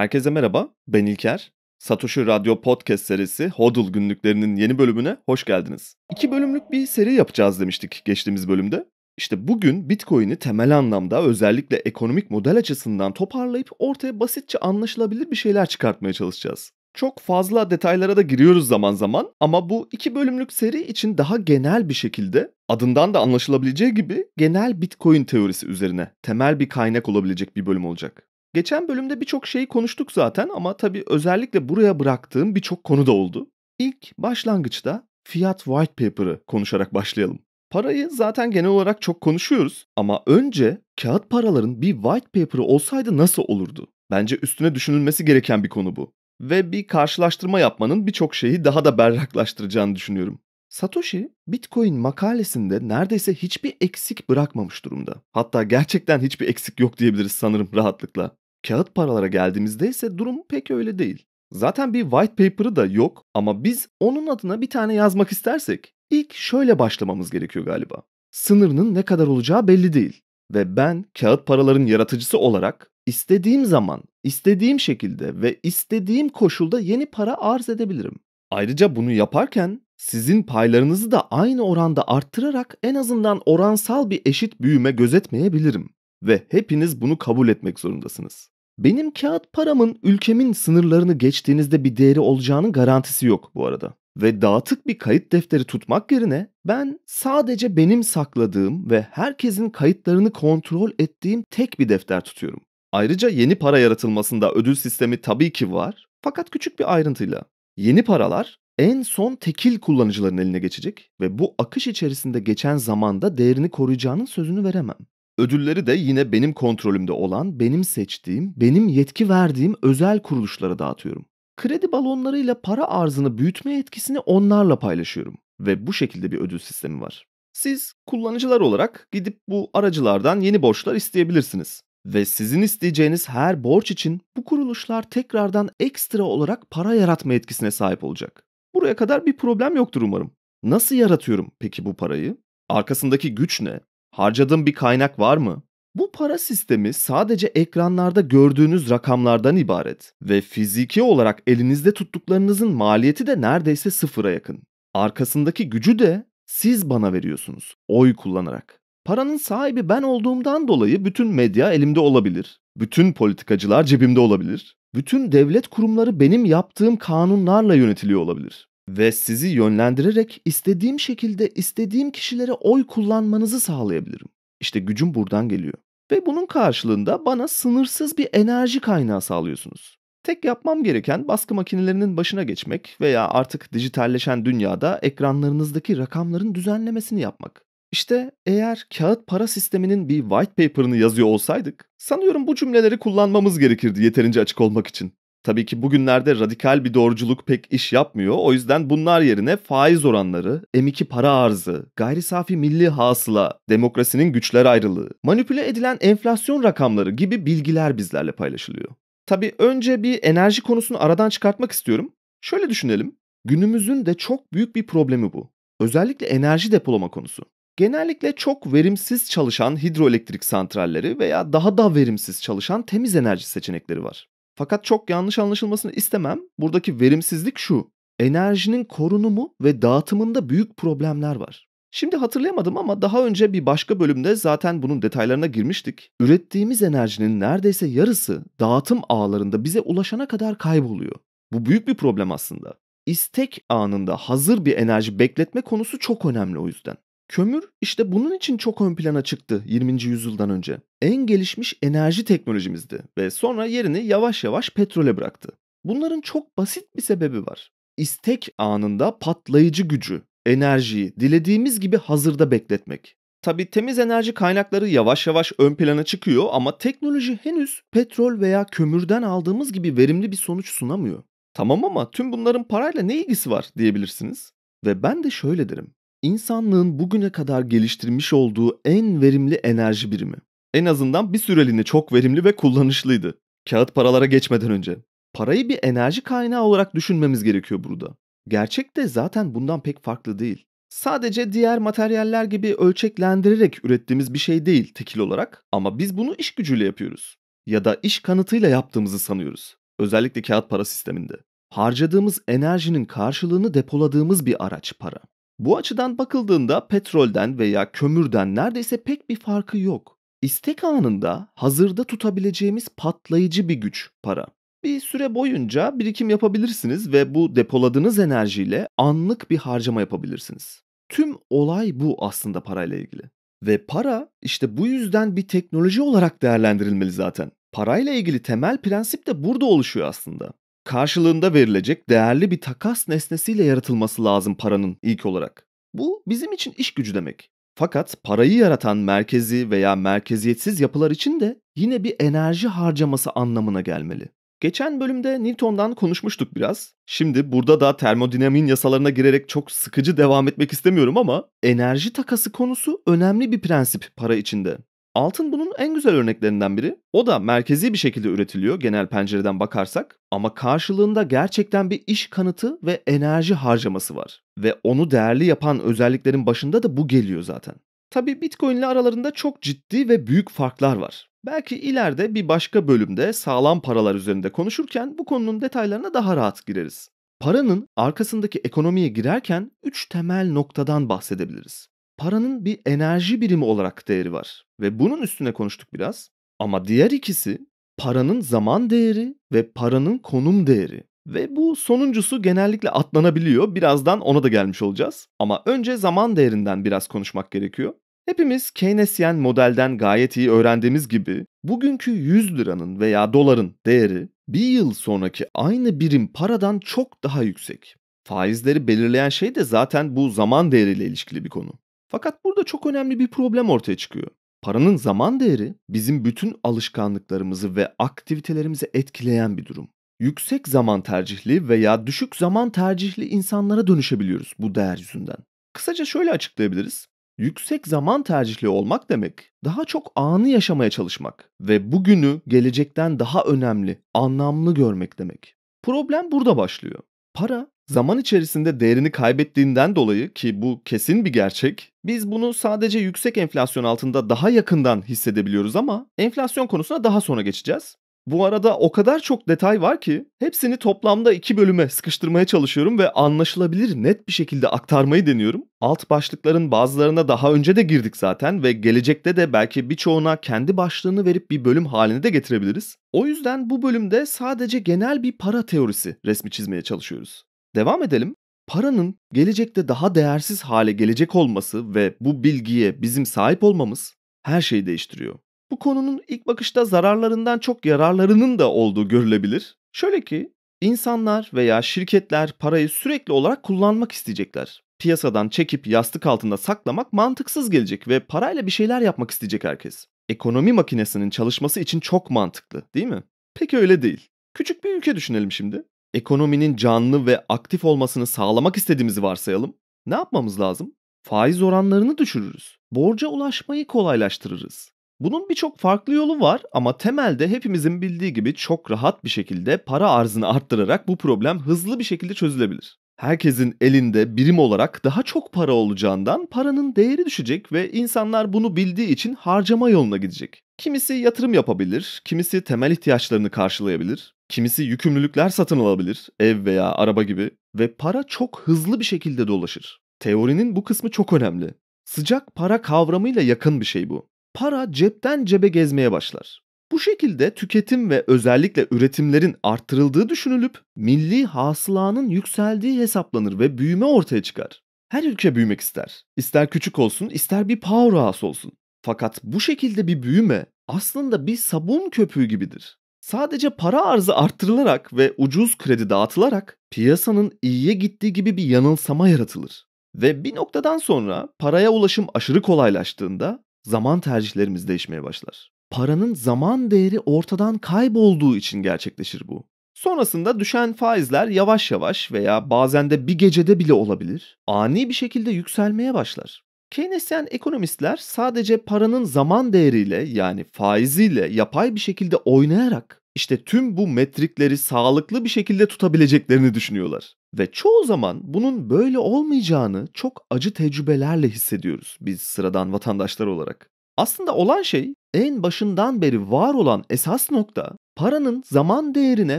Herkese merhaba, ben İlker. Satoshi Radyo Podcast serisi HODL günlüklerinin yeni bölümüne hoş geldiniz. İki bölümlük bir seri yapacağız demiştik geçtiğimiz bölümde. İşte bugün Bitcoin'i temel anlamda özellikle ekonomik model açısından toparlayıp ortaya basitçe anlaşılabilir bir şeyler çıkartmaya çalışacağız. Çok fazla detaylara da giriyoruz zaman zaman ama bu iki bölümlük seri için daha genel bir şekilde adından da anlaşılabileceği gibi genel Bitcoin teorisi üzerine temel bir kaynak olabilecek bir bölüm olacak. Geçen bölümde birçok şeyi konuştuk zaten ama tabii özellikle buraya bıraktığım birçok konu da oldu. İlk başlangıçta fiyat white paper'ı konuşarak başlayalım. Parayı zaten genel olarak çok konuşuyoruz ama önce kağıt paraların bir white paper'ı olsaydı nasıl olurdu? Bence üstüne düşünülmesi gereken bir konu bu. Ve bir karşılaştırma yapmanın birçok şeyi daha da berraklaştıracağını düşünüyorum. Satoshi, Bitcoin makalesinde neredeyse hiçbir eksik bırakmamış durumda. Hatta gerçekten hiçbir eksik yok diyebiliriz sanırım rahatlıkla. Kağıt paralara geldiğimizde ise durum pek öyle değil. Zaten bir white paper'ı da yok ama biz onun adına bir tane yazmak istersek ilk şöyle başlamamız gerekiyor galiba. Sınırının ne kadar olacağı belli değil ve ben kağıt paraların yaratıcısı olarak istediğim zaman, istediğim şekilde ve istediğim koşulda yeni para arz edebilirim. Ayrıca bunu yaparken sizin paylarınızı da aynı oranda arttırarak en azından oransal bir eşit büyüme gözetmeyebilirim ve hepiniz bunu kabul etmek zorundasınız. Benim kağıt paramın ülkemin sınırlarını geçtiğinizde bir değeri olacağının garantisi yok bu arada. Ve dağıtık bir kayıt defteri tutmak yerine ben sadece benim sakladığım ve herkesin kayıtlarını kontrol ettiğim tek bir defter tutuyorum. Ayrıca yeni para yaratılmasında ödül sistemi tabii ki var fakat küçük bir ayrıntıyla. Yeni paralar en son tekil kullanıcıların eline geçecek ve bu akış içerisinde geçen zamanda değerini koruyacağının sözünü veremem. Ödülleri de yine benim kontrolümde olan, benim seçtiğim, benim yetki verdiğim özel kuruluşlara dağıtıyorum. Kredi balonlarıyla para arzını büyütme etkisini onlarla paylaşıyorum ve bu şekilde bir ödül sistemi var. Siz kullanıcılar olarak gidip bu aracılardan yeni borçlar isteyebilirsiniz. Ve sizin isteyeceğiniz her borç için bu kuruluşlar tekrardan ekstra olarak para yaratma etkisine sahip olacak. Buraya kadar bir problem yoktur umarım. Nasıl yaratıyorum peki bu parayı? Arkasındaki güç ne? Harcadığım bir kaynak var mı? Bu para sistemi sadece ekranlarda gördüğünüz rakamlardan ibaret ve fiziki olarak elinizde tuttuklarınızın maliyeti de neredeyse sıfıra yakın. Arkasındaki gücü de siz bana veriyorsunuz oy kullanarak. Paranın sahibi ben olduğumdan dolayı bütün medya elimde olabilir. Bütün politikacılar cebimde olabilir. Bütün devlet kurumları benim yaptığım kanunlarla yönetiliyor olabilir ve sizi yönlendirerek istediğim şekilde istediğim kişilere oy kullanmanızı sağlayabilirim. İşte gücüm buradan geliyor. Ve bunun karşılığında bana sınırsız bir enerji kaynağı sağlıyorsunuz. Tek yapmam gereken baskı makinelerinin başına geçmek veya artık dijitalleşen dünyada ekranlarınızdaki rakamların düzenlemesini yapmak. İşte eğer kağıt para sisteminin bir white paper'ını yazıyor olsaydık sanıyorum bu cümleleri kullanmamız gerekirdi yeterince açık olmak için. Tabii ki bugünlerde radikal bir doğruculuk pek iş yapmıyor. O yüzden bunlar yerine faiz oranları, M2 para arzı, gayri safi milli hasıla, demokrasinin güçler ayrılığı, manipüle edilen enflasyon rakamları gibi bilgiler bizlerle paylaşılıyor. Tabii önce bir enerji konusunu aradan çıkartmak istiyorum. Şöyle düşünelim. Günümüzün de çok büyük bir problemi bu. Özellikle enerji depolama konusu. Genellikle çok verimsiz çalışan hidroelektrik santralleri veya daha da verimsiz çalışan temiz enerji seçenekleri var. Fakat çok yanlış anlaşılmasını istemem. Buradaki verimsizlik şu. Enerjinin korunumu ve dağıtımında büyük problemler var. Şimdi hatırlayamadım ama daha önce bir başka bölümde zaten bunun detaylarına girmiştik. Ürettiğimiz enerjinin neredeyse yarısı dağıtım ağlarında bize ulaşana kadar kayboluyor. Bu büyük bir problem aslında. İstek anında hazır bir enerji bekletme konusu çok önemli o yüzden. Kömür işte bunun için çok ön plana çıktı 20. yüzyıldan önce. En gelişmiş enerji teknolojimizdi ve sonra yerini yavaş yavaş petrole bıraktı. Bunların çok basit bir sebebi var. İstek anında patlayıcı gücü, enerjiyi dilediğimiz gibi hazırda bekletmek. Tabi temiz enerji kaynakları yavaş yavaş ön plana çıkıyor ama teknoloji henüz petrol veya kömürden aldığımız gibi verimli bir sonuç sunamıyor. Tamam ama tüm bunların parayla ne ilgisi var diyebilirsiniz. Ve ben de şöyle derim. İnsanlığın bugüne kadar geliştirmiş olduğu en verimli enerji birimi. En azından bir süreliğine çok verimli ve kullanışlıydı. Kağıt paralara geçmeden önce. Parayı bir enerji kaynağı olarak düşünmemiz gerekiyor burada. Gerçek de zaten bundan pek farklı değil. Sadece diğer materyaller gibi ölçeklendirerek ürettiğimiz bir şey değil tekil olarak ama biz bunu iş gücüyle yapıyoruz. Ya da iş kanıtıyla yaptığımızı sanıyoruz. Özellikle kağıt para sisteminde. Harcadığımız enerjinin karşılığını depoladığımız bir araç para. Bu açıdan bakıldığında petrolden veya kömürden neredeyse pek bir farkı yok. İstek anında hazırda tutabileceğimiz patlayıcı bir güç para. Bir süre boyunca birikim yapabilirsiniz ve bu depoladığınız enerjiyle anlık bir harcama yapabilirsiniz. Tüm olay bu aslında parayla ilgili. Ve para işte bu yüzden bir teknoloji olarak değerlendirilmeli zaten. Parayla ilgili temel prensip de burada oluşuyor aslında karşılığında verilecek değerli bir takas nesnesiyle yaratılması lazım paranın ilk olarak. Bu bizim için iş gücü demek. Fakat parayı yaratan merkezi veya merkeziyetsiz yapılar için de yine bir enerji harcaması anlamına gelmeli. Geçen bölümde Newton'dan konuşmuştuk biraz. Şimdi burada da termodinamiğin yasalarına girerek çok sıkıcı devam etmek istemiyorum ama enerji takası konusu önemli bir prensip para içinde. Altın bunun en güzel örneklerinden biri. O da merkezi bir şekilde üretiliyor genel pencereden bakarsak ama karşılığında gerçekten bir iş kanıtı ve enerji harcaması var. Ve onu değerli yapan özelliklerin başında da bu geliyor zaten. Tabi Bitcoin ile aralarında çok ciddi ve büyük farklar var. Belki ileride bir başka bölümde sağlam paralar üzerinde konuşurken bu konunun detaylarına daha rahat gireriz. Paranın arkasındaki ekonomiye girerken 3 temel noktadan bahsedebiliriz paranın bir enerji birimi olarak değeri var ve bunun üstüne konuştuk biraz. Ama diğer ikisi paranın zaman değeri ve paranın konum değeri. Ve bu sonuncusu genellikle atlanabiliyor. Birazdan ona da gelmiş olacağız. Ama önce zaman değerinden biraz konuşmak gerekiyor. Hepimiz Keynesyen modelden gayet iyi öğrendiğimiz gibi bugünkü 100 liranın veya doların değeri bir yıl sonraki aynı birim paradan çok daha yüksek. Faizleri belirleyen şey de zaten bu zaman değeriyle ilişkili bir konu. Fakat burada çok önemli bir problem ortaya çıkıyor. Paranın zaman değeri bizim bütün alışkanlıklarımızı ve aktivitelerimizi etkileyen bir durum. Yüksek zaman tercihli veya düşük zaman tercihli insanlara dönüşebiliyoruz bu değer yüzünden. Kısaca şöyle açıklayabiliriz. Yüksek zaman tercihli olmak demek daha çok anı yaşamaya çalışmak ve bugünü gelecekten daha önemli, anlamlı görmek demek. Problem burada başlıyor. Para zaman içerisinde değerini kaybettiğinden dolayı ki bu kesin bir gerçek, biz bunu sadece yüksek enflasyon altında daha yakından hissedebiliyoruz ama enflasyon konusuna daha sonra geçeceğiz. Bu arada o kadar çok detay var ki hepsini toplamda iki bölüme sıkıştırmaya çalışıyorum ve anlaşılabilir net bir şekilde aktarmayı deniyorum. Alt başlıkların bazılarına daha önce de girdik zaten ve gelecekte de belki birçoğuna kendi başlığını verip bir bölüm haline de getirebiliriz. O yüzden bu bölümde sadece genel bir para teorisi resmi çizmeye çalışıyoruz. Devam edelim. Paranın gelecekte daha değersiz hale gelecek olması ve bu bilgiye bizim sahip olmamız her şeyi değiştiriyor. Bu konunun ilk bakışta zararlarından çok yararlarının da olduğu görülebilir. Şöyle ki insanlar veya şirketler parayı sürekli olarak kullanmak isteyecekler. Piyasadan çekip yastık altında saklamak mantıksız gelecek ve parayla bir şeyler yapmak isteyecek herkes. Ekonomi makinesinin çalışması için çok mantıklı, değil mi? Peki öyle değil. Küçük bir ülke düşünelim şimdi ekonominin canlı ve aktif olmasını sağlamak istediğimizi varsayalım. Ne yapmamız lazım? Faiz oranlarını düşürürüz. Borca ulaşmayı kolaylaştırırız. Bunun birçok farklı yolu var ama temelde hepimizin bildiği gibi çok rahat bir şekilde para arzını arttırarak bu problem hızlı bir şekilde çözülebilir. Herkesin elinde birim olarak daha çok para olacağından paranın değeri düşecek ve insanlar bunu bildiği için harcama yoluna gidecek. Kimisi yatırım yapabilir, kimisi temel ihtiyaçlarını karşılayabilir, Kimisi yükümlülükler satın alabilir, ev veya araba gibi ve para çok hızlı bir şekilde dolaşır. Teorinin bu kısmı çok önemli. Sıcak para kavramıyla yakın bir şey bu. Para cepten cebe gezmeye başlar. Bu şekilde tüketim ve özellikle üretimlerin arttırıldığı düşünülüp milli hasılanın yükseldiği hesaplanır ve büyüme ortaya çıkar. Her ülke büyümek ister. İster küçük olsun, ister bir powerhouse olsun. Fakat bu şekilde bir büyüme aslında bir sabun köpüğü gibidir. Sadece para arzı arttırılarak ve ucuz kredi dağıtılarak piyasanın iyiye gittiği gibi bir yanılsama yaratılır. Ve bir noktadan sonra paraya ulaşım aşırı kolaylaştığında zaman tercihlerimiz değişmeye başlar. Paranın zaman değeri ortadan kaybolduğu için gerçekleşir bu. Sonrasında düşen faizler yavaş yavaş veya bazen de bir gecede bile olabilir, ani bir şekilde yükselmeye başlar. Keynesyen ekonomistler sadece paranın zaman değeriyle yani faiziyle yapay bir şekilde oynayarak işte tüm bu metrikleri sağlıklı bir şekilde tutabileceklerini düşünüyorlar. Ve çoğu zaman bunun böyle olmayacağını çok acı tecrübelerle hissediyoruz biz sıradan vatandaşlar olarak. Aslında olan şey en başından beri var olan esas nokta paranın zaman değerine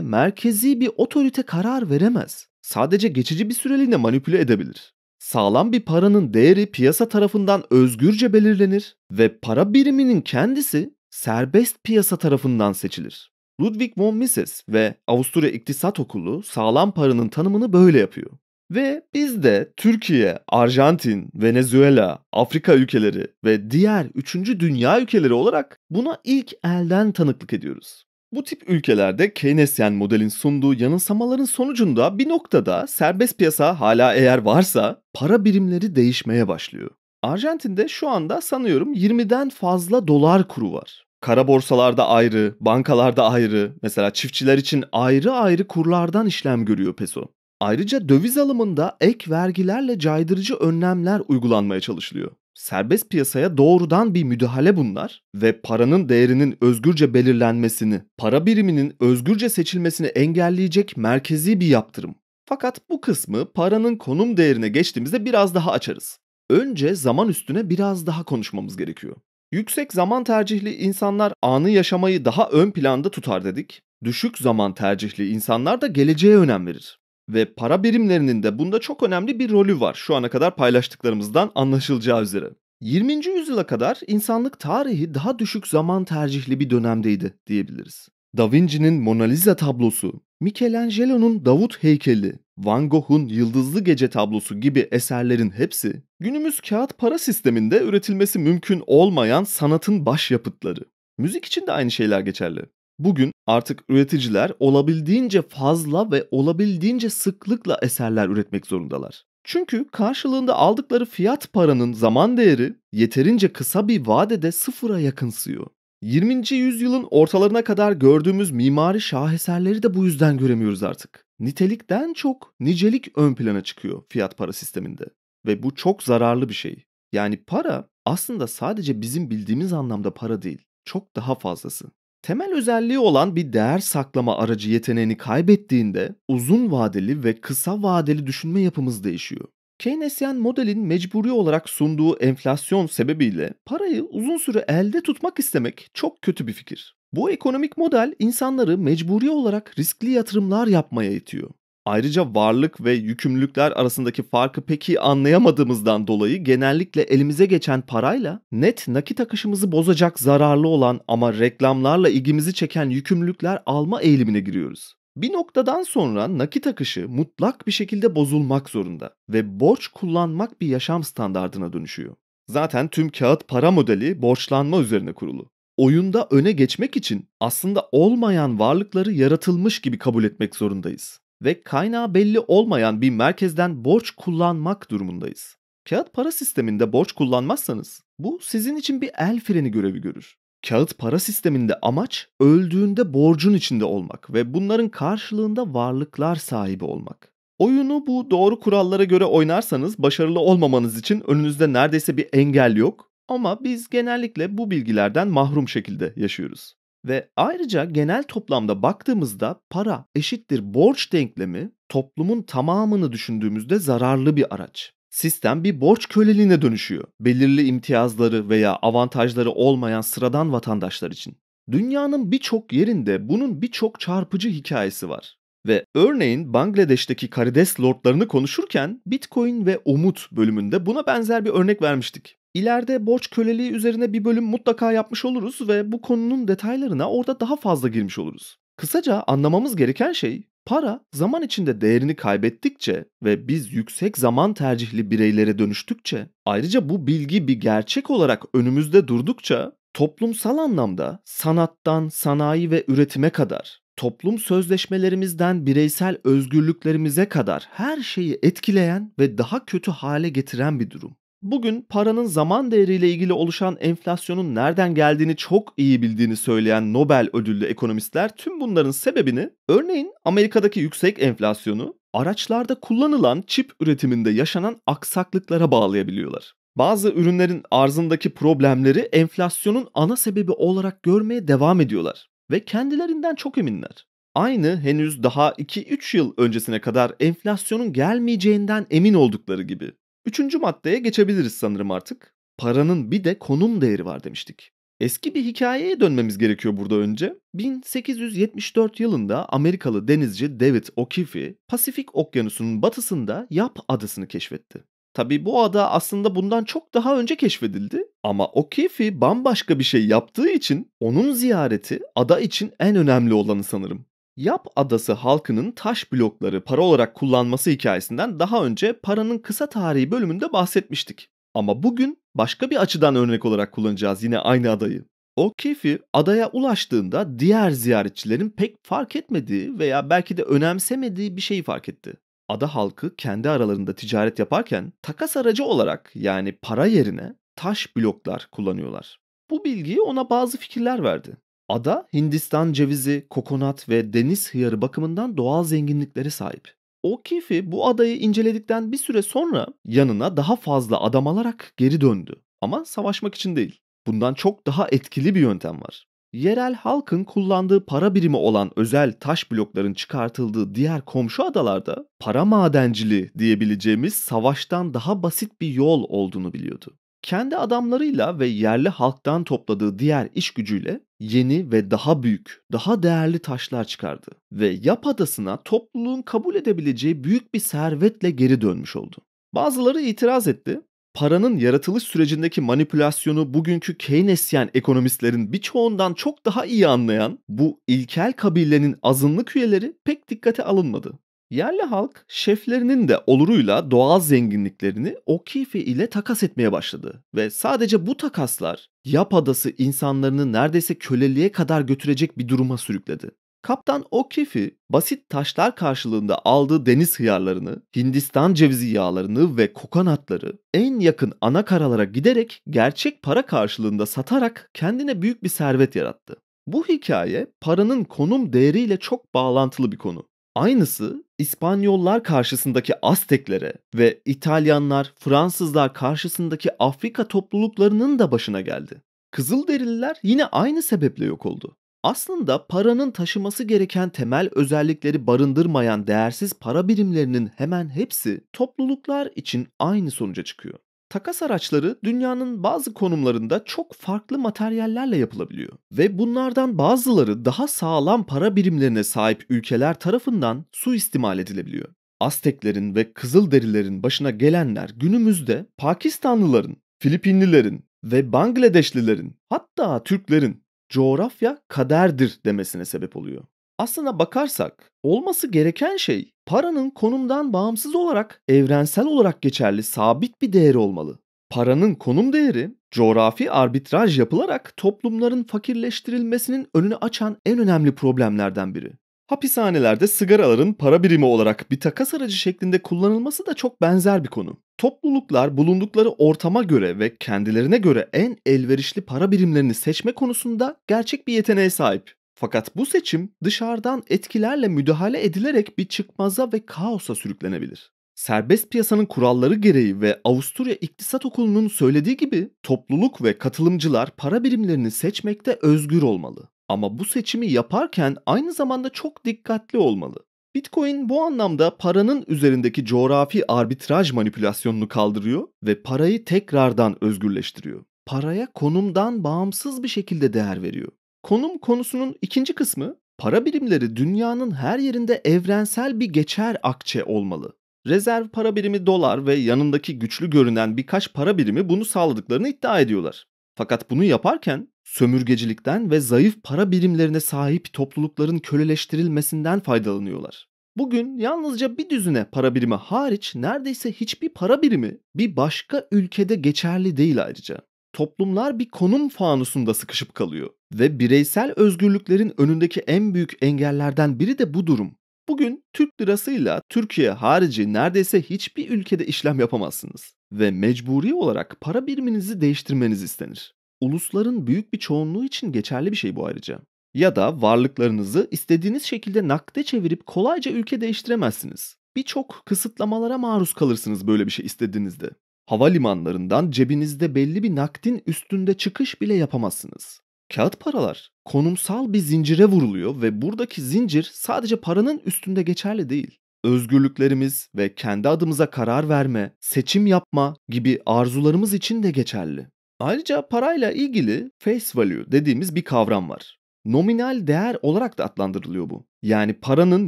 merkezi bir otorite karar veremez. Sadece geçici bir süreliğine manipüle edebilir. Sağlam bir paranın değeri piyasa tarafından özgürce belirlenir ve para biriminin kendisi serbest piyasa tarafından seçilir. Ludwig von Mises ve Avusturya İktisat Okulu sağlam paranın tanımını böyle yapıyor. Ve biz de Türkiye, Arjantin, Venezuela, Afrika ülkeleri ve diğer 3. dünya ülkeleri olarak buna ilk elden tanıklık ediyoruz. Bu tip ülkelerde Keynesyen modelin sunduğu yanılsamaların sonucunda bir noktada serbest piyasa hala eğer varsa para birimleri değişmeye başlıyor. Arjantin'de şu anda sanıyorum 20'den fazla dolar kuru var kara borsalarda ayrı, bankalarda ayrı, mesela çiftçiler için ayrı ayrı kurlardan işlem görüyor peso. Ayrıca döviz alımında ek vergilerle caydırıcı önlemler uygulanmaya çalışılıyor. Serbest piyasaya doğrudan bir müdahale bunlar ve paranın değerinin özgürce belirlenmesini, para biriminin özgürce seçilmesini engelleyecek merkezi bir yaptırım. Fakat bu kısmı paranın konum değerine geçtiğimizde biraz daha açarız. Önce zaman üstüne biraz daha konuşmamız gerekiyor. Yüksek zaman tercihli insanlar anı yaşamayı daha ön planda tutar dedik. Düşük zaman tercihli insanlar da geleceğe önem verir. Ve para birimlerinin de bunda çok önemli bir rolü var şu ana kadar paylaştıklarımızdan anlaşılacağı üzere. 20. yüzyıla kadar insanlık tarihi daha düşük zaman tercihli bir dönemdeydi diyebiliriz. Da Vinci'nin Mona Lisa tablosu, Michelangelo'nun Davut heykeli, Van Gogh'un Yıldızlı Gece tablosu gibi eserlerin hepsi günümüz kağıt para sisteminde üretilmesi mümkün olmayan sanatın başyapıtları. Müzik için de aynı şeyler geçerli. Bugün artık üreticiler olabildiğince fazla ve olabildiğince sıklıkla eserler üretmek zorundalar. Çünkü karşılığında aldıkları fiyat paranın zaman değeri yeterince kısa bir vadede sıfıra yakınsıyor. 20. yüzyılın ortalarına kadar gördüğümüz mimari şaheserleri de bu yüzden göremiyoruz artık. Nitelikten çok nicelik ön plana çıkıyor fiyat para sisteminde ve bu çok zararlı bir şey. Yani para aslında sadece bizim bildiğimiz anlamda para değil, çok daha fazlası. Temel özelliği olan bir değer saklama aracı yeteneğini kaybettiğinde uzun vadeli ve kısa vadeli düşünme yapımız değişiyor. Keynesyen modelin mecburi olarak sunduğu enflasyon sebebiyle parayı uzun süre elde tutmak istemek çok kötü bir fikir. Bu ekonomik model insanları mecburi olarak riskli yatırımlar yapmaya itiyor. Ayrıca varlık ve yükümlülükler arasındaki farkı pek iyi anlayamadığımızdan dolayı genellikle elimize geçen parayla net nakit akışımızı bozacak zararlı olan ama reklamlarla ilgimizi çeken yükümlülükler alma eğilimine giriyoruz. Bir noktadan sonra nakit akışı mutlak bir şekilde bozulmak zorunda ve borç kullanmak bir yaşam standardına dönüşüyor. Zaten tüm kağıt para modeli borçlanma üzerine kurulu. Oyunda öne geçmek için aslında olmayan varlıkları yaratılmış gibi kabul etmek zorundayız ve kaynağı belli olmayan bir merkezden borç kullanmak durumundayız. Kağıt para sisteminde borç kullanmazsanız bu sizin için bir el freni görevi görür. Kağıt para sisteminde amaç öldüğünde borcun içinde olmak ve bunların karşılığında varlıklar sahibi olmak. Oyunu bu doğru kurallara göre oynarsanız başarılı olmamanız için önünüzde neredeyse bir engel yok ama biz genellikle bu bilgilerden mahrum şekilde yaşıyoruz. Ve ayrıca genel toplamda baktığımızda para eşittir borç denklemi toplumun tamamını düşündüğümüzde zararlı bir araç. Sistem bir borç köleliğine dönüşüyor. Belirli imtiyazları veya avantajları olmayan sıradan vatandaşlar için. Dünyanın birçok yerinde bunun birçok çarpıcı hikayesi var. Ve örneğin Bangladeş'teki karides lordlarını konuşurken Bitcoin ve Umut bölümünde buna benzer bir örnek vermiştik. İleride borç köleliği üzerine bir bölüm mutlaka yapmış oluruz ve bu konunun detaylarına orada daha fazla girmiş oluruz. Kısaca anlamamız gereken şey Para zaman içinde değerini kaybettikçe ve biz yüksek zaman tercihli bireylere dönüştükçe, ayrıca bu bilgi bir gerçek olarak önümüzde durdukça toplumsal anlamda sanattan sanayi ve üretime kadar, toplum sözleşmelerimizden bireysel özgürlüklerimize kadar her şeyi etkileyen ve daha kötü hale getiren bir durum. Bugün paranın zaman değeriyle ilgili oluşan enflasyonun nereden geldiğini çok iyi bildiğini söyleyen Nobel ödüllü ekonomistler tüm bunların sebebini örneğin Amerika'daki yüksek enflasyonu araçlarda kullanılan çip üretiminde yaşanan aksaklıklara bağlayabiliyorlar. Bazı ürünlerin arzındaki problemleri enflasyonun ana sebebi olarak görmeye devam ediyorlar ve kendilerinden çok eminler. Aynı henüz daha 2-3 yıl öncesine kadar enflasyonun gelmeyeceğinden emin oldukları gibi Üçüncü maddeye geçebiliriz sanırım artık. Paranın bir de konum değeri var demiştik. Eski bir hikayeye dönmemiz gerekiyor burada önce. 1874 yılında Amerikalı denizci David O'Keefe Pasifik Okyanusu'nun batısında Yap adasını keşfetti. Tabi bu ada aslında bundan çok daha önce keşfedildi ama O'Keefe bambaşka bir şey yaptığı için onun ziyareti ada için en önemli olanı sanırım. Yap Adası halkının taş blokları para olarak kullanması hikayesinden daha önce paranın kısa tarihi bölümünde bahsetmiştik. Ama bugün başka bir açıdan örnek olarak kullanacağız yine aynı adayı. O kefi adaya ulaştığında diğer ziyaretçilerin pek fark etmediği veya belki de önemsemediği bir şeyi fark etti. Ada halkı kendi aralarında ticaret yaparken takas aracı olarak yani para yerine taş bloklar kullanıyorlar. Bu bilgi ona bazı fikirler verdi. Ada Hindistan cevizi, kokonat ve deniz hıyarı bakımından doğal zenginliklere sahip. O bu adayı inceledikten bir süre sonra yanına daha fazla adam alarak geri döndü. Ama savaşmak için değil. Bundan çok daha etkili bir yöntem var. Yerel halkın kullandığı para birimi olan özel taş blokların çıkartıldığı diğer komşu adalarda para madenciliği diyebileceğimiz savaştan daha basit bir yol olduğunu biliyordu kendi adamlarıyla ve yerli halktan topladığı diğer iş gücüyle yeni ve daha büyük, daha değerli taşlar çıkardı ve Yap Adası'na topluluğun kabul edebileceği büyük bir servetle geri dönmüş oldu. Bazıları itiraz etti. Paranın yaratılış sürecindeki manipülasyonu bugünkü Keynesyen ekonomistlerin birçoğundan çok daha iyi anlayan bu ilkel kabilenin azınlık üyeleri pek dikkate alınmadı. Yerli halk şeflerinin de oluruyla doğal zenginliklerini O'Keefe ile takas etmeye başladı ve sadece bu takaslar Yap Adası insanlarını neredeyse köleliğe kadar götürecek bir duruma sürükledi. Kaptan O'Keefe basit taşlar karşılığında aldığı deniz hıyarlarını, Hindistan cevizi yağlarını ve kokonatları en yakın ana karalara giderek gerçek para karşılığında satarak kendine büyük bir servet yarattı. Bu hikaye paranın konum değeriyle çok bağlantılı bir konu. Aynısı İspanyollar karşısındaki Azteklere ve İtalyanlar, Fransızlar karşısındaki Afrika topluluklarının da başına geldi. Kızılderililer yine aynı sebeple yok oldu. Aslında paranın taşıması gereken temel özellikleri barındırmayan değersiz para birimlerinin hemen hepsi topluluklar için aynı sonuca çıkıyor takas araçları dünyanın bazı konumlarında çok farklı materyallerle yapılabiliyor ve bunlardan bazıları daha sağlam para birimlerine sahip ülkeler tarafından suistimal edilebiliyor. Azteklerin ve Kızılderililerin başına gelenler günümüzde Pakistanlıların, Filipinlilerin ve Bangladeşlilerin hatta Türklerin coğrafya kaderdir demesine sebep oluyor. Aslına bakarsak olması gereken şey paranın konumdan bağımsız olarak evrensel olarak geçerli sabit bir değeri olmalı. Paranın konum değeri coğrafi arbitraj yapılarak toplumların fakirleştirilmesinin önünü açan en önemli problemlerden biri. Hapishanelerde sigaraların para birimi olarak bir takas aracı şeklinde kullanılması da çok benzer bir konu. Topluluklar bulundukları ortama göre ve kendilerine göre en elverişli para birimlerini seçme konusunda gerçek bir yeteneğe sahip. Fakat bu seçim dışarıdan etkilerle müdahale edilerek bir çıkmaza ve kaosa sürüklenebilir. Serbest piyasanın kuralları gereği ve Avusturya İktisat Okulu'nun söylediği gibi topluluk ve katılımcılar para birimlerini seçmekte özgür olmalı. Ama bu seçimi yaparken aynı zamanda çok dikkatli olmalı. Bitcoin bu anlamda paranın üzerindeki coğrafi arbitraj manipülasyonunu kaldırıyor ve parayı tekrardan özgürleştiriyor. Paraya konumdan bağımsız bir şekilde değer veriyor. Konum konusunun ikinci kısmı para birimleri dünyanın her yerinde evrensel bir geçer akçe olmalı. Rezerv para birimi dolar ve yanındaki güçlü görünen birkaç para birimi bunu sağladıklarını iddia ediyorlar. Fakat bunu yaparken sömürgecilikten ve zayıf para birimlerine sahip toplulukların köleleştirilmesinden faydalanıyorlar. Bugün yalnızca bir düzüne para birimi hariç neredeyse hiçbir para birimi bir başka ülkede geçerli değil ayrıca toplumlar bir konum fanusunda sıkışıp kalıyor. Ve bireysel özgürlüklerin önündeki en büyük engellerden biri de bu durum. Bugün Türk lirasıyla Türkiye harici neredeyse hiçbir ülkede işlem yapamazsınız ve mecburi olarak para biriminizi değiştirmeniz istenir. Ulusların büyük bir çoğunluğu için geçerli bir şey bu ayrıca. Ya da varlıklarınızı istediğiniz şekilde nakde çevirip kolayca ülke değiştiremezsiniz. Birçok kısıtlamalara maruz kalırsınız böyle bir şey istediğinizde. Havalimanlarından cebinizde belli bir nakdin üstünde çıkış bile yapamazsınız. Kağıt paralar konumsal bir zincire vuruluyor ve buradaki zincir sadece paranın üstünde geçerli değil. Özgürlüklerimiz ve kendi adımıza karar verme, seçim yapma gibi arzularımız için de geçerli. Ayrıca parayla ilgili face value dediğimiz bir kavram var. Nominal değer olarak da adlandırılıyor bu. Yani paranın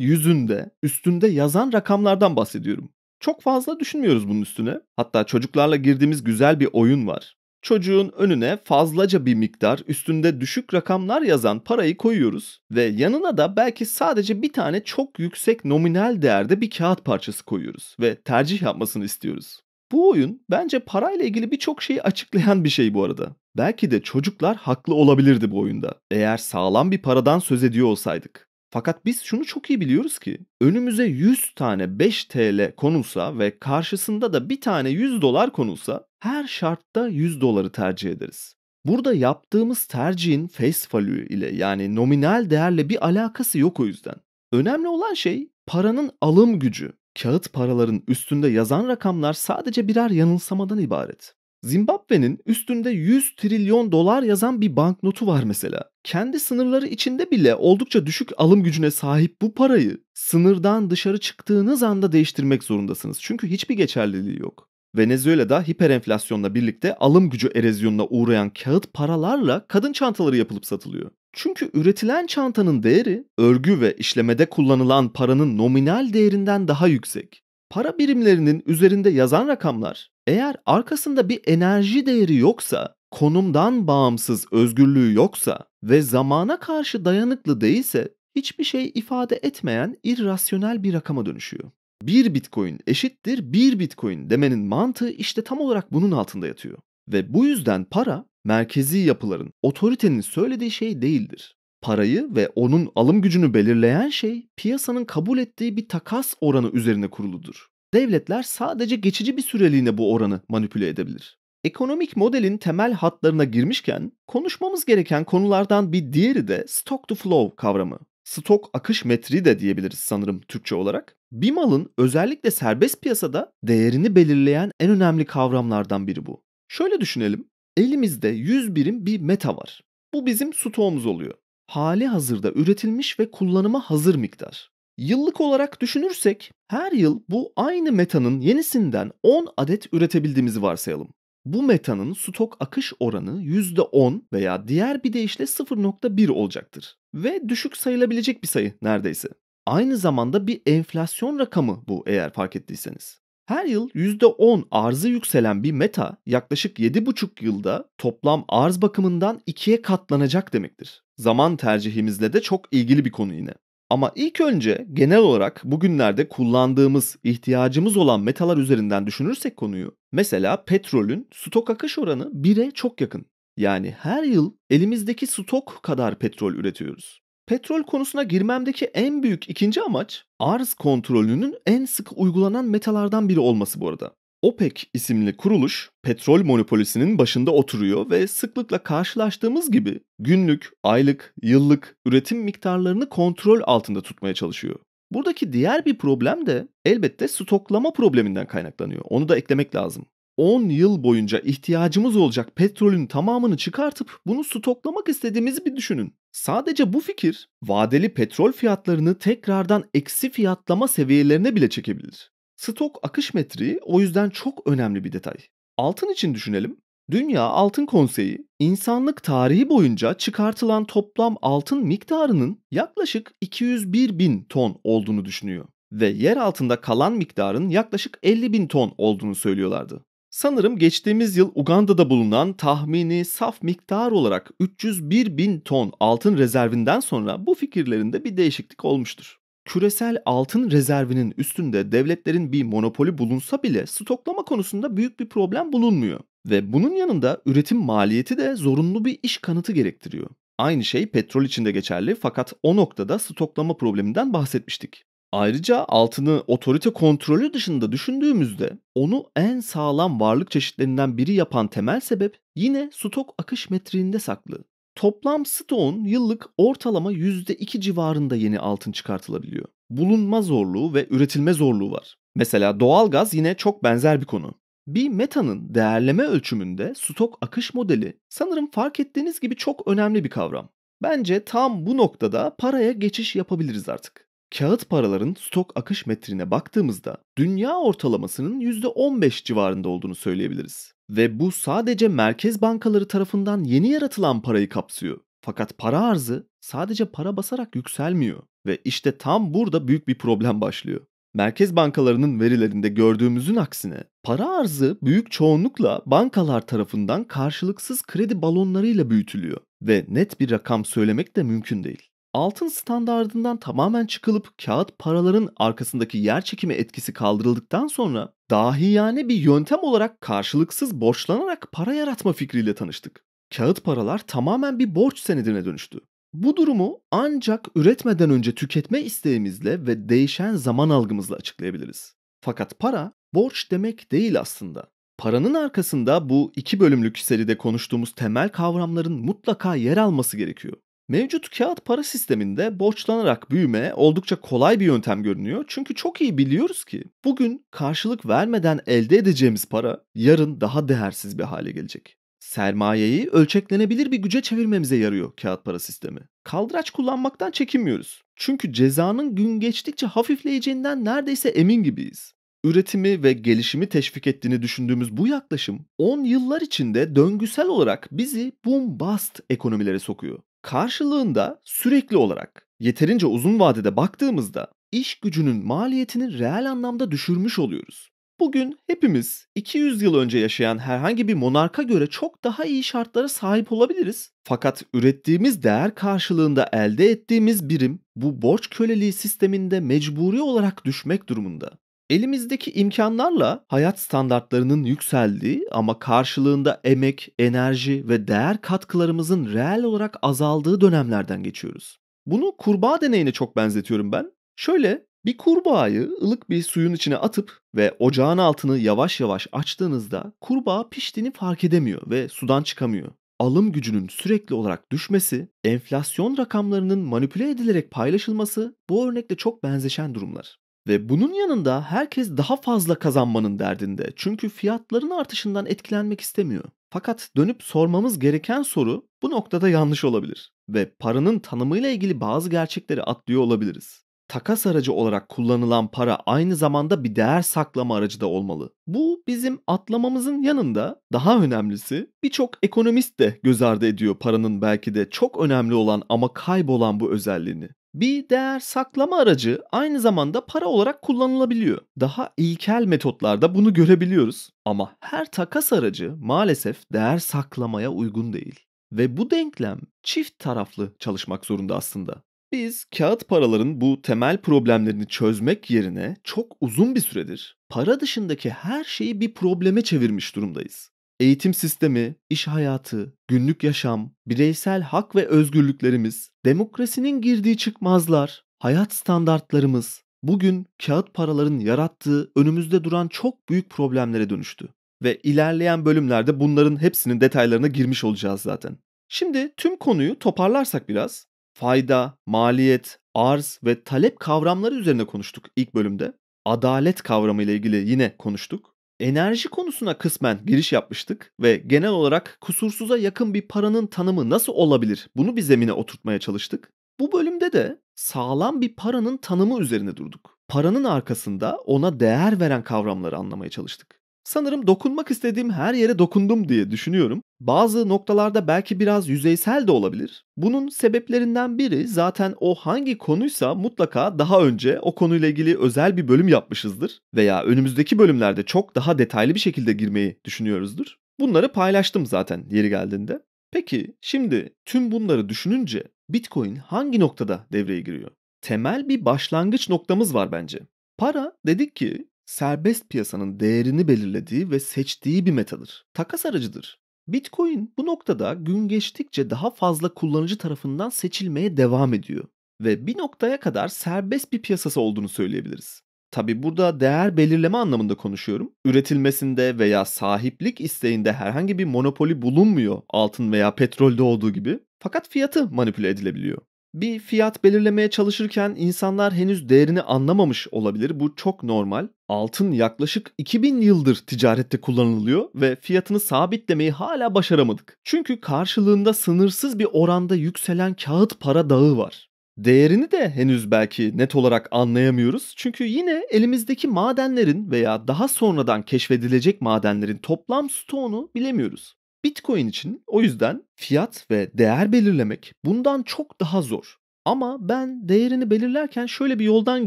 yüzünde, üstünde yazan rakamlardan bahsediyorum. Çok fazla düşünmüyoruz bunun üstüne. Hatta çocuklarla girdiğimiz güzel bir oyun var. Çocuğun önüne fazlaca bir miktar üstünde düşük rakamlar yazan parayı koyuyoruz ve yanına da belki sadece bir tane çok yüksek nominal değerde bir kağıt parçası koyuyoruz ve tercih yapmasını istiyoruz. Bu oyun bence parayla ilgili birçok şeyi açıklayan bir şey bu arada. Belki de çocuklar haklı olabilirdi bu oyunda. Eğer sağlam bir paradan söz ediyor olsaydık. Fakat biz şunu çok iyi biliyoruz ki önümüze 100 tane 5 TL konulsa ve karşısında da bir tane 100 dolar konulsa her şartta 100 doları tercih ederiz. Burada yaptığımız tercihin face value ile yani nominal değerle bir alakası yok o yüzden. Önemli olan şey paranın alım gücü. Kağıt paraların üstünde yazan rakamlar sadece birer yanılsamadan ibaret. Zimbabwe'nin üstünde 100 trilyon dolar yazan bir banknotu var mesela. Kendi sınırları içinde bile oldukça düşük alım gücüne sahip bu parayı sınırdan dışarı çıktığınız anda değiştirmek zorundasınız. Çünkü hiçbir geçerliliği yok. Venezuela'da hiperenflasyonla birlikte alım gücü erozyonuna uğrayan kağıt paralarla kadın çantaları yapılıp satılıyor. Çünkü üretilen çantanın değeri örgü ve işlemede kullanılan paranın nominal değerinden daha yüksek. Para birimlerinin üzerinde yazan rakamlar eğer arkasında bir enerji değeri yoksa, konumdan bağımsız özgürlüğü yoksa ve zamana karşı dayanıklı değilse hiçbir şey ifade etmeyen irrasyonel bir rakama dönüşüyor. Bir bitcoin eşittir bir bitcoin demenin mantığı işte tam olarak bunun altında yatıyor. Ve bu yüzden para merkezi yapıların, otoritenin söylediği şey değildir. Parayı ve onun alım gücünü belirleyen şey piyasanın kabul ettiği bir takas oranı üzerine kuruludur devletler sadece geçici bir süreliğine bu oranı manipüle edebilir. Ekonomik modelin temel hatlarına girmişken konuşmamız gereken konulardan bir diğeri de stock to flow kavramı. Stok akış metri de diyebiliriz sanırım Türkçe olarak. Bir malın özellikle serbest piyasada değerini belirleyen en önemli kavramlardan biri bu. Şöyle düşünelim. Elimizde 100 birim bir meta var. Bu bizim stoğumuz oluyor. Hali hazırda üretilmiş ve kullanıma hazır miktar. Yıllık olarak düşünürsek her yıl bu aynı metanın yenisinden 10 adet üretebildiğimizi varsayalım. Bu metanın stok akış oranı %10 veya diğer bir deyişle 0.1 olacaktır ve düşük sayılabilecek bir sayı neredeyse. Aynı zamanda bir enflasyon rakamı bu eğer fark ettiyseniz. Her yıl %10 arzı yükselen bir meta yaklaşık 7,5 yılda toplam arz bakımından ikiye katlanacak demektir. Zaman tercihimizle de çok ilgili bir konu yine. Ama ilk önce genel olarak bugünlerde kullandığımız, ihtiyacımız olan metaller üzerinden düşünürsek konuyu, mesela petrolün stok akış oranı 1'e çok yakın. Yani her yıl elimizdeki stok kadar petrol üretiyoruz. Petrol konusuna girmemdeki en büyük ikinci amaç arz kontrolünün en sık uygulanan metalardan biri olması bu arada. OPEC isimli kuruluş petrol monopolisinin başında oturuyor ve sıklıkla karşılaştığımız gibi günlük, aylık, yıllık üretim miktarlarını kontrol altında tutmaya çalışıyor. Buradaki diğer bir problem de elbette stoklama probleminden kaynaklanıyor. Onu da eklemek lazım. 10 yıl boyunca ihtiyacımız olacak petrolün tamamını çıkartıp bunu stoklamak istediğimizi bir düşünün. Sadece bu fikir vadeli petrol fiyatlarını tekrardan eksi fiyatlama seviyelerine bile çekebilir. Stok akış metriği o yüzden çok önemli bir detay. Altın için düşünelim. Dünya Altın Konseyi, insanlık tarihi boyunca çıkartılan toplam altın miktarının yaklaşık 201 bin ton olduğunu düşünüyor ve yer altında kalan miktarın yaklaşık 50 bin ton olduğunu söylüyorlardı. Sanırım geçtiğimiz yıl Uganda'da bulunan tahmini saf miktar olarak 301 bin ton altın rezervinden sonra bu fikirlerinde bir değişiklik olmuştur küresel altın rezervinin üstünde devletlerin bir monopoli bulunsa bile stoklama konusunda büyük bir problem bulunmuyor. Ve bunun yanında üretim maliyeti de zorunlu bir iş kanıtı gerektiriyor. Aynı şey petrol için de geçerli fakat o noktada stoklama probleminden bahsetmiştik. Ayrıca altını otorite kontrolü dışında düşündüğümüzde onu en sağlam varlık çeşitlerinden biri yapan temel sebep yine stok akış metriğinde saklı. Toplam stoğun yıllık ortalama %2 civarında yeni altın çıkartılabiliyor. Bulunma zorluğu ve üretilme zorluğu var. Mesela doğalgaz yine çok benzer bir konu. Bir metanın değerleme ölçümünde stok akış modeli sanırım fark ettiğiniz gibi çok önemli bir kavram. Bence tam bu noktada paraya geçiş yapabiliriz artık. Kağıt paraların stok akış metrine baktığımızda dünya ortalamasının %15 civarında olduğunu söyleyebiliriz. Ve bu sadece merkez bankaları tarafından yeni yaratılan parayı kapsıyor. Fakat para arzı sadece para basarak yükselmiyor ve işte tam burada büyük bir problem başlıyor. Merkez bankalarının verilerinde gördüğümüzün aksine para arzı büyük çoğunlukla bankalar tarafından karşılıksız kredi balonlarıyla büyütülüyor ve net bir rakam söylemek de mümkün değil altın standardından tamamen çıkılıp kağıt paraların arkasındaki yer çekimi etkisi kaldırıldıktan sonra dahi yani bir yöntem olarak karşılıksız borçlanarak para yaratma fikriyle tanıştık. Kağıt paralar tamamen bir borç senedine dönüştü. Bu durumu ancak üretmeden önce tüketme isteğimizle ve değişen zaman algımızla açıklayabiliriz. Fakat para borç demek değil aslında. Paranın arkasında bu iki bölümlük seride konuştuğumuz temel kavramların mutlaka yer alması gerekiyor. Mevcut kağıt para sisteminde borçlanarak büyüme oldukça kolay bir yöntem görünüyor. Çünkü çok iyi biliyoruz ki bugün karşılık vermeden elde edeceğimiz para yarın daha değersiz bir hale gelecek. Sermayeyi ölçeklenebilir bir güce çevirmemize yarıyor kağıt para sistemi. Kaldıraç kullanmaktan çekinmiyoruz. Çünkü cezanın gün geçtikçe hafifleyeceğinden neredeyse emin gibiyiz üretimi ve gelişimi teşvik ettiğini düşündüğümüz bu yaklaşım 10 yıllar içinde döngüsel olarak bizi boom-bust ekonomilere sokuyor. Karşılığında sürekli olarak yeterince uzun vadede baktığımızda iş gücünün maliyetini reel anlamda düşürmüş oluyoruz. Bugün hepimiz 200 yıl önce yaşayan herhangi bir monarka göre çok daha iyi şartlara sahip olabiliriz. Fakat ürettiğimiz değer karşılığında elde ettiğimiz birim bu borç köleliği sisteminde mecburi olarak düşmek durumunda. Elimizdeki imkanlarla hayat standartlarının yükseldiği ama karşılığında emek, enerji ve değer katkılarımızın reel olarak azaldığı dönemlerden geçiyoruz. Bunu kurbağa deneyine çok benzetiyorum ben. Şöyle bir kurbağayı ılık bir suyun içine atıp ve ocağın altını yavaş yavaş açtığınızda kurbağa piştiğini fark edemiyor ve sudan çıkamıyor. Alım gücünün sürekli olarak düşmesi, enflasyon rakamlarının manipüle edilerek paylaşılması bu örnekle çok benzeşen durumlar. Ve bunun yanında herkes daha fazla kazanmanın derdinde. Çünkü fiyatların artışından etkilenmek istemiyor. Fakat dönüp sormamız gereken soru bu noktada yanlış olabilir ve paranın tanımıyla ilgili bazı gerçekleri atlıyor olabiliriz. Takas aracı olarak kullanılan para aynı zamanda bir değer saklama aracı da olmalı. Bu bizim atlamamızın yanında daha önemlisi birçok ekonomist de göz ardı ediyor paranın belki de çok önemli olan ama kaybolan bu özelliğini. Bir değer saklama aracı aynı zamanda para olarak kullanılabiliyor. Daha ilkel metotlarda bunu görebiliyoruz ama her takas aracı maalesef değer saklamaya uygun değil ve bu denklem çift taraflı çalışmak zorunda aslında. Biz kağıt paraların bu temel problemlerini çözmek yerine çok uzun bir süredir para dışındaki her şeyi bir probleme çevirmiş durumdayız eğitim sistemi, iş hayatı, günlük yaşam, bireysel hak ve özgürlüklerimiz, demokrasinin girdiği çıkmazlar, hayat standartlarımız bugün kağıt paraların yarattığı önümüzde duran çok büyük problemlere dönüştü ve ilerleyen bölümlerde bunların hepsinin detaylarına girmiş olacağız zaten. Şimdi tüm konuyu toparlarsak biraz fayda, maliyet, arz ve talep kavramları üzerine konuştuk ilk bölümde. Adalet kavramı ile ilgili yine konuştuk. Enerji konusuna kısmen giriş yapmıştık ve genel olarak kusursuza yakın bir paranın tanımı nasıl olabilir? Bunu bir zemine oturtmaya çalıştık. Bu bölümde de sağlam bir paranın tanımı üzerine durduk. Paranın arkasında ona değer veren kavramları anlamaya çalıştık. Sanırım dokunmak istediğim her yere dokundum diye düşünüyorum. Bazı noktalarda belki biraz yüzeysel de olabilir. Bunun sebeplerinden biri zaten o hangi konuysa mutlaka daha önce o konuyla ilgili özel bir bölüm yapmışızdır veya önümüzdeki bölümlerde çok daha detaylı bir şekilde girmeyi düşünüyoruzdur. Bunları paylaştım zaten yeri geldiğinde. Peki şimdi tüm bunları düşününce Bitcoin hangi noktada devreye giriyor? Temel bir başlangıç noktamız var bence. Para dedik ki serbest piyasanın değerini belirlediği ve seçtiği bir metadır. Takas aracıdır. Bitcoin bu noktada gün geçtikçe daha fazla kullanıcı tarafından seçilmeye devam ediyor ve bir noktaya kadar serbest bir piyasası olduğunu söyleyebiliriz. Tabi burada değer belirleme anlamında konuşuyorum. Üretilmesinde veya sahiplik isteğinde herhangi bir monopoli bulunmuyor altın veya petrolde olduğu gibi. Fakat fiyatı manipüle edilebiliyor. Bir fiyat belirlemeye çalışırken insanlar henüz değerini anlamamış olabilir. Bu çok normal. Altın yaklaşık 2000 yıldır ticarette kullanılıyor ve fiyatını sabitlemeyi hala başaramadık. Çünkü karşılığında sınırsız bir oranda yükselen kağıt para dağı var. Değerini de henüz belki net olarak anlayamıyoruz. Çünkü yine elimizdeki madenlerin veya daha sonradan keşfedilecek madenlerin toplam stoğunu bilemiyoruz. Bitcoin için o yüzden fiyat ve değer belirlemek bundan çok daha zor. Ama ben değerini belirlerken şöyle bir yoldan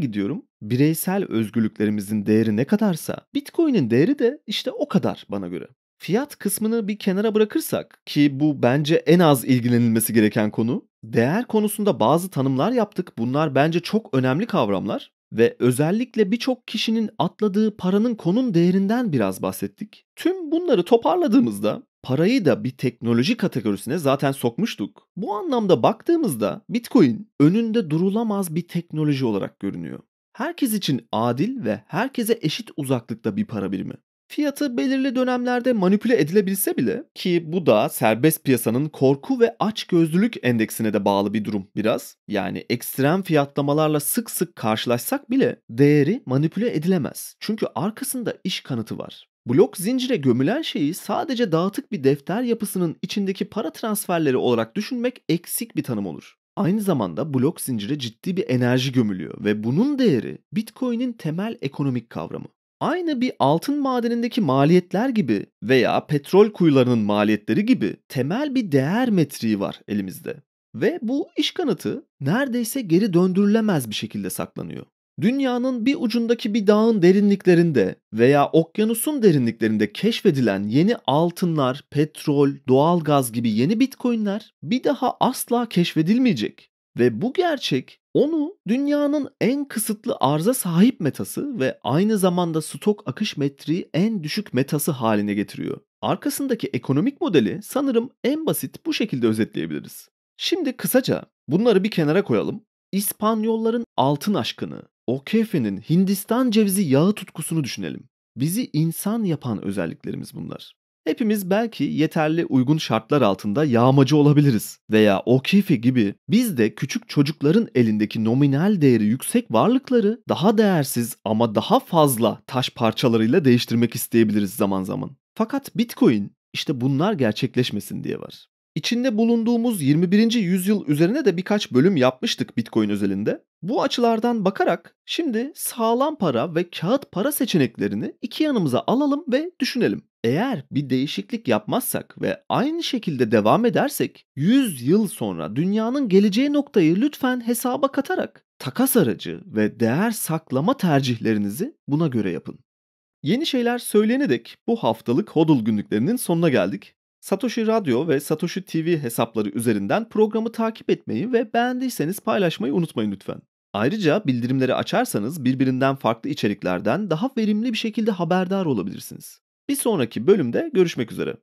gidiyorum. Bireysel özgürlüklerimizin değeri ne kadarsa Bitcoin'in değeri de işte o kadar bana göre. Fiyat kısmını bir kenara bırakırsak ki bu bence en az ilgilenilmesi gereken konu. Değer konusunda bazı tanımlar yaptık. Bunlar bence çok önemli kavramlar ve özellikle birçok kişinin atladığı paranın konum değerinden biraz bahsettik. Tüm bunları toparladığımızda parayı da bir teknoloji kategorisine zaten sokmuştuk. Bu anlamda baktığımızda Bitcoin önünde durulamaz bir teknoloji olarak görünüyor. Herkes için adil ve herkese eşit uzaklıkta bir para birimi. Fiyatı belirli dönemlerde manipüle edilebilse bile ki bu da serbest piyasanın korku ve açgözlülük endeksine de bağlı bir durum biraz. Yani ekstrem fiyatlamalarla sık sık karşılaşsak bile değeri manipüle edilemez. Çünkü arkasında iş kanıtı var. Blok zincire gömülen şeyi sadece dağıtık bir defter yapısının içindeki para transferleri olarak düşünmek eksik bir tanım olur. Aynı zamanda blok zincire ciddi bir enerji gömülüyor ve bunun değeri Bitcoin'in temel ekonomik kavramı. Aynı bir altın madenindeki maliyetler gibi veya petrol kuyularının maliyetleri gibi temel bir değer metriği var elimizde. Ve bu iş kanıtı neredeyse geri döndürülemez bir şekilde saklanıyor. Dünyanın bir ucundaki bir dağın derinliklerinde veya okyanusun derinliklerinde keşfedilen yeni altınlar, petrol, doğalgaz gibi yeni bitcoinler bir daha asla keşfedilmeyecek ve bu gerçek onu dünyanın en kısıtlı arza sahip metası ve aynı zamanda stok akış metriği en düşük metası haline getiriyor. Arkasındaki ekonomik modeli sanırım en basit bu şekilde özetleyebiliriz. Şimdi kısaca bunları bir kenara koyalım. İspanyolların altın aşkını, o kefenin Hindistan cevizi yağı tutkusunu düşünelim. Bizi insan yapan özelliklerimiz bunlar. Hepimiz belki yeterli uygun şartlar altında yağmacı olabiliriz veya O'Keefe gibi biz de küçük çocukların elindeki nominal değeri yüksek varlıkları daha değersiz ama daha fazla taş parçalarıyla değiştirmek isteyebiliriz zaman zaman. Fakat Bitcoin işte bunlar gerçekleşmesin diye var. İçinde bulunduğumuz 21. yüzyıl üzerine de birkaç bölüm yapmıştık Bitcoin özelinde. Bu açılardan bakarak şimdi sağlam para ve kağıt para seçeneklerini iki yanımıza alalım ve düşünelim. Eğer bir değişiklik yapmazsak ve aynı şekilde devam edersek 100 yıl sonra dünyanın geleceği noktayı lütfen hesaba katarak takas aracı ve değer saklama tercihlerinizi buna göre yapın. Yeni şeyler söyleyene dek bu haftalık HODL günlüklerinin sonuna geldik. Satoshi Radyo ve Satoshi TV hesapları üzerinden programı takip etmeyi ve beğendiyseniz paylaşmayı unutmayın lütfen. Ayrıca bildirimleri açarsanız birbirinden farklı içeriklerden daha verimli bir şekilde haberdar olabilirsiniz. Bir sonraki bölümde görüşmek üzere.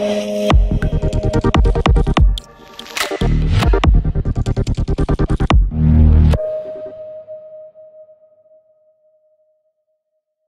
Thank